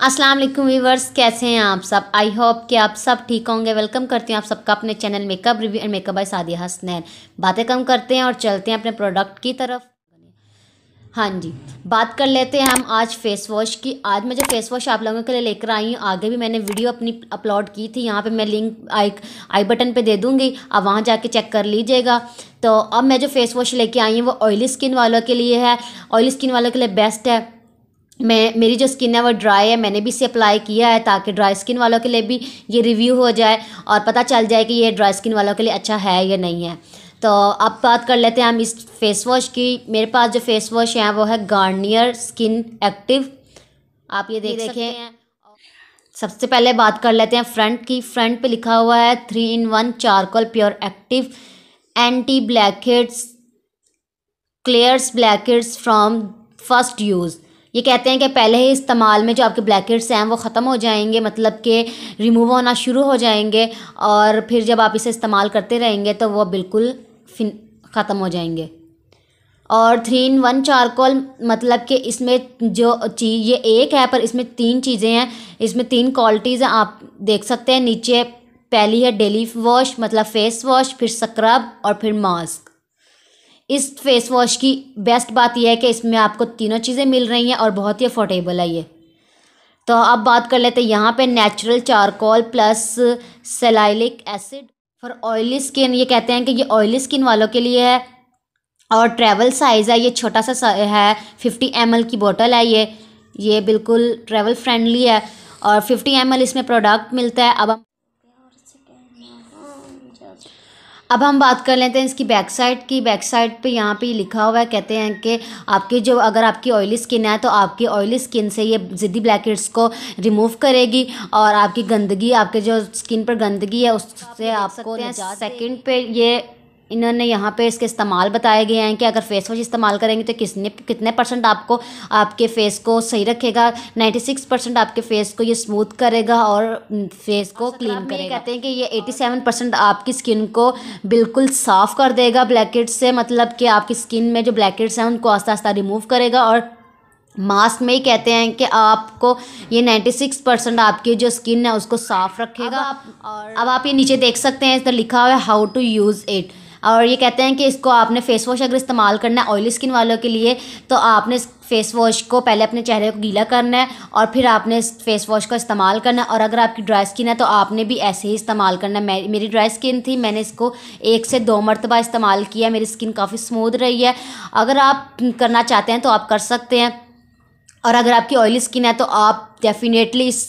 अस्सलाम वालेकुम व्यूवर्स कैसे हैं आप सब आई होप कि आप सब ठीक होंगे वेलकम करती हूं आप सबका अपने channel makeup review and makeup by Sadia Hasnain बातें कम करते हैं और चलते हैं अपने प्रोडक्ट की तरफ हाँ जी बात कर लेते हैं हम आज फेस वॉश की आज मैं जो फेस वॉश आप लोगों के लिए लेकर आई हूँ आगे भी मैंने वीडियो अपनी अपलोड की थी यहाँ पे मैं लिंक आई आई बटन पे दे दूँगी आप वहाँ जाके चेक कर लीजिएगा तो अब मैं जो फेस वॉश लेके आई हूँ वो ऑयली स्किन वालों के लिए है ऑयली स्किन वालों के लिए बेस्ट है मैं मेरी जो स्किन है वो ड्राई है मैंने भी इसे अप्लाई किया है ताकि ड्राई स्किन वालों के लिए भी ये रिव्यू हो जाए और पता चल जाए कि ये ड्राई स्किन वालों के लिए अच्छा है या नहीं है तो अब बात कर लेते हैं हम इस फेस वॉश की मेरे पास जो फेस वॉश है वो है गार्नियर स्किन एक्टिव आप ये देख देखें हैं सबसे पहले बात कर लेते हैं फ्रंट की फ्रंट पे लिखा हुआ है three in one charcoal pure active anti black clears clears black from first use ये कहते हैं कि पहले ही इस्तेमाल में जो आपके ब्लैकेट्स हैं वो ख़त्म हो जाएंगे मतलब कि रिमूव होना शुरू हो जाएंगे और फिर जब आप इसे इस्तेमाल करते रहेंगे तो वह बिल्कुल फिन ख़त्म हो जाएंगे और थ्री इन वन चारकोल मतलब कि इसमें जो चीज़ ये एक है पर इसमें तीन चीज़ें हैं इसमें तीन क्वालिटीज़ हैं आप देख सकते हैं नीचे पहली है डेली वॉश मतलब फेस वॉश फिर स्क्रब और फिर मास्क इस फेस वॉश की बेस्ट बात यह है कि इसमें आपको तीनों चीज़ें मिल रही हैं और बहुत ही अफोर्डेबल है ये तो अब बात कर लेते हैं यहाँ पे natural charcoal plus salicylic acid for oily skin ये कहते हैं कि ये ऑयली स्किन वालों के लिए है और ट्रैवल साइज़ है ये छोटा सा है फिफ्टी एम की बोतल है ये ये बिल्कुल ट्रैवल फ्रेंडली है और फिफ्टी एम इसमें प्रोडक्ट मिलता है अब हम अब हम बात कर लेते हैं इसकी बैक साइड की बैक साइड पे यहाँ पे लिखा हुआ है कहते हैं कि आपकी जो अगर आपकी ऑयली स्किन है तो आपकी ऑयली स्किन से ये ज़िद्दी ब्लैकेट्स को रिमूव करेगी और आपकी गंदगी आपके जो स्किन पर गंदगी है उससे आप आपको सेकंड पे ये इन्होंने यहाँ पे इसके इस्तेमाल बताए गए हैं कि अगर फेस वॉश इस्तेमाल करेंगे तो किसने कितने परसेंट आपको आपके फेस को सही रखेगा 96 परसेंट आपके फेस को ये स्मूथ करेगा और फेस को क्लीन अच्छा, तो करेगा कहते हैं कि ये 87 परसेंट आपकी स्किन को बिल्कुल साफ़ कर देगा ब्लैकेट्स से मतलब कि आपकी स्किन में जो ब्लैकेट्स हैं उनको आस्ता आस्ता रिमूव करेगा और मास्क में ही कहते हैं कि आपको ये 96 परसेंट आपकी जो स्किन है उसको साफ़ रखेगा अब आप, और अब आप ये नीचे देख सकते हैं इस तरह लिखा हुआ है हाउ टू यूज़ इट और ये कहते हैं कि इसको आपने फेस वॉश अगर इस्तेमाल करना है ऑयली स्किन वालों के लिए तो आपने फेस वॉश को पहले अपने चेहरे को गीला करना है और फिर आपने इस फेस वॉश का इस्तेमाल करना है और अगर आपकी ड्राई स्किन है तो आपने भी ऐसे ही इस्तेमाल करना है मेरी ड्राई स्किन थी मैंने इसको एक से दो मरतबा इस्तेमाल किया मेरी स्किन काफ़ी स्मूद रही है अगर आप करना चाहते हैं तो आप कर सकते हैं और अगर आपकी ऑयली स्किन है तो आप डेफिनेटली इस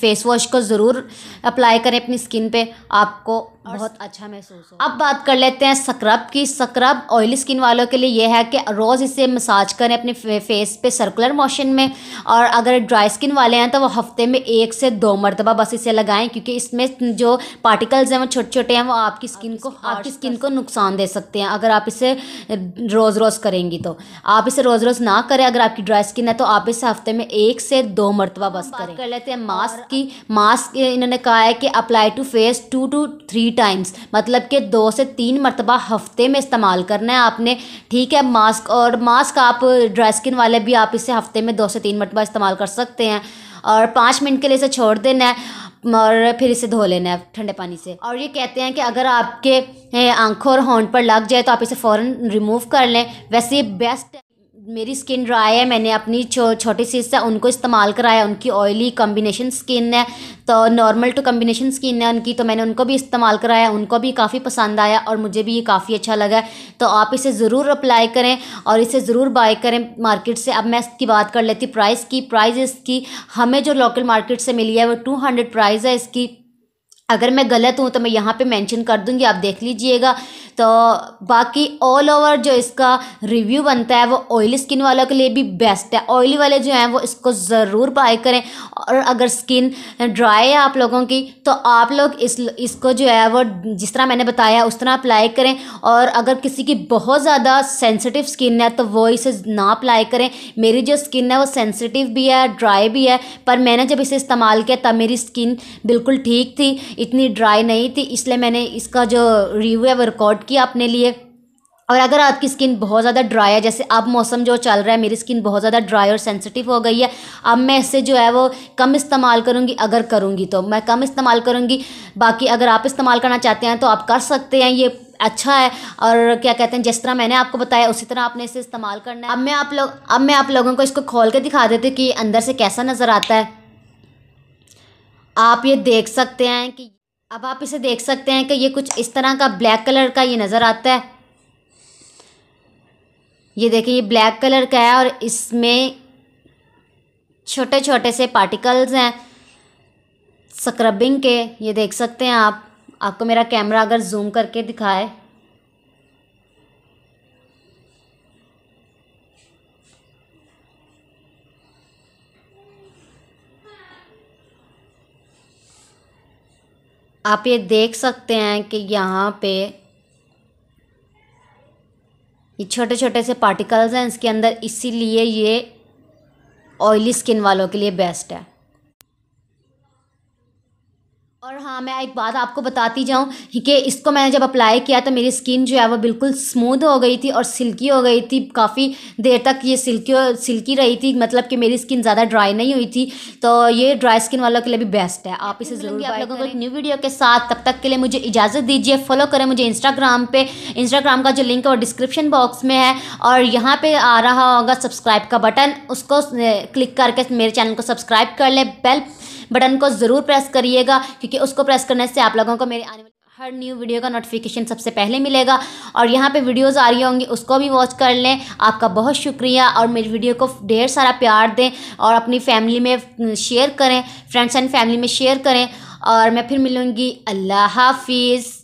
फेस वॉश को ज़रूर अप्लाई करें अपनी स्किन पे आपको बहुत अच्छा महसूस हो अब बात कर लेते हैं सक्रब की सक्रब ऑयली स्किन वालों के लिए यह है कि रोज़ इसे मसाज करें अपने फेस पे सर्कुलर मोशन में और अगर ड्राई स्किन वाले हैं तो वो हफ्ते में एक से दो मरतबा बस इसे लगाएं क्योंकि इसमें जो पार्टिकल्स हैं वो छोटे छोटे हैं वो आपकी स्किन को आपकी स्किन को नुकसान दे सकते हैं अगर आप इसे रोज़ रोज़ करेंगी तो आप इसे रोज़ रोज़ ना करें अगर आपकी ड्राई स्किन है तो आप इसे हफ्ते में एक से दो मरतबा बस करें कर लेते हैं मास्क की मास्क इन्होंने कहा है कि apply to face two to three times मतलब कि दो से तीन मरतबा हफ्ते में इस्तेमाल करना है आपने ठीक है मास्क और मास्क आप ड्राई स्किन वाले भी आप इसे हफ्ते में दो से तीन मरतबा इस्तेमाल कर सकते हैं और पाँच मिनट के लिए इसे छोड़ देना है और फिर इसे धो लेना है ठंडे पानी से और ये कहते हैं कि अगर आपके आंखों और होंठ पर लग जाए तो आप इसे फ़ौरन रिमूव कर लें वैसे ये बेस्ट मेरी स्किन ड्राई है मैंने अपनी छो छोटी सीज है उनको इस्तेमाल कराया उनकी ऑयली कॉम्बिनेशन स्किन है तो नॉर्मल टू कॉम्बिनेशन स्किन है उनकी तो मैंने उनको भी इस्तेमाल कराया उनको भी काफ़ी पसंद आया और मुझे भी ये काफ़ी अच्छा लगा तो आप इसे ज़रूर अप्लाई करें और इसे ज़रूर बाय करें मार्केट से अब मैं इसकी बात कर लेती प्राइस की प्राइस इसकी हमें जो लोकल मार्केट से मिली है वो टू हंड्रेड प्राइस है इसकी अगर मैं गलत हूँ तो मैं यहाँ पे मेंशन कर दूँगी आप देख लीजिएगा तो बाकी ऑल ओवर जो इसका रिव्यू बनता है वो ऑयली स्किन वालों के लिए भी बेस्ट है ऑयली वाले जो हैं वो इसको ज़रूर बाय करें और अगर स्किन ड्राई है आप लोगों की तो आप लोग इस इसको जो है वो जिस तरह मैंने बताया उस तरह अप्लाई करें और अगर किसी की बहुत ज़्यादा सेंसिटिव स्किन है तो वो इसे ना अप्लाई करें मेरी जो स्किन है वो सेंसिटिव भी है ड्राई भी है पर मैंने जब इसे इस्तेमाल किया तब मेरी स्किन बिल्कुल ठीक थी इतनी ड्राई नहीं थी इसलिए मैंने इसका जो रिव्यू है वो रिकॉर्ड किया अपने लिए और अगर आपकी स्किन बहुत ज़्यादा ड्राई है जैसे अब मौसम जो चल रहा है मेरी स्किन बहुत ज़्यादा ड्राई और सेंसिटिव हो गई है अब मैं इसे जो है वो कम इस्तेमाल करूँगी अगर करूँगी तो मैं कम इस्तेमाल करूँगी बाकी अगर आप इस्तेमाल करना चाहते हैं तो आप कर सकते हैं ये अच्छा है और क्या कहते हैं जिस तरह मैंने आपको बताया उसी तरह आपने इसे इस्तेमाल करना है अब मैं आप लोग अब मैं आप लोगों को इसको खोल के दिखा देती हूँ कि अंदर से कैसा नज़र आता है आप ये देख सकते हैं कि अब आप इसे देख सकते हैं कि ये कुछ इस तरह का ब्लैक कलर का ये नज़र आता है ये देखें ये ब्लैक कलर का है और इसमें छोटे छोटे से पार्टिकल्स हैं स्क्रबिंग के ये देख सकते हैं आप आपको मेरा कैमरा अगर जूम करके दिखाए आप ये देख सकते हैं कि यहाँ पे ये छोटे छोटे से पार्टिकल्स हैं इसके अंदर इसीलिए ये ऑयली स्किन वालों के लिए बेस्ट है और हाँ मैं एक बात आपको बताती जाऊँ कि इसको मैंने जब अप्लाई किया तो मेरी स्किन जो है वो बिल्कुल स्मूथ हो गई थी और सिल्की हो गई थी काफ़ी देर तक ये सिल्की सिल्की रही थी मतलब कि मेरी स्किन ज़्यादा ड्राई नहीं हुई थी तो ये ड्राई स्किन वालों के लिए भी बेस्ट है आप इसे ज़रूर आप लोगों को न्यू वीडियो के साथ तब तक के लिए मुझे इजाज़त दीजिए फॉलो करें मुझे इंस्टाग्राम पर इंस्टाग्राम का जो लिंक है वो डिस्क्रिप्शन बॉक्स में है और यहाँ पर आ रहा होगा सब्सक्राइब का बटन उसको क्लिक करके मेरे चैनल को सब्सक्राइब कर लें बेल बटन को ज़रूर प्रेस करिएगा क्योंकि उसको प्रेस करने से आप लोगों को मेरे आने वाले हर न्यू वीडियो का नोटिफिकेशन सबसे पहले मिलेगा और यहाँ पे वीडियोस आ रही होंगी उसको भी वॉच कर लें आपका बहुत शुक्रिया और मेरी वीडियो को ढेर सारा प्यार दें और अपनी फैमिली में शेयर करें फ्रेंड्स एंड फैमिली में शेयर करें और मैं फिर मिलूँगी अल्लाह हाफिज़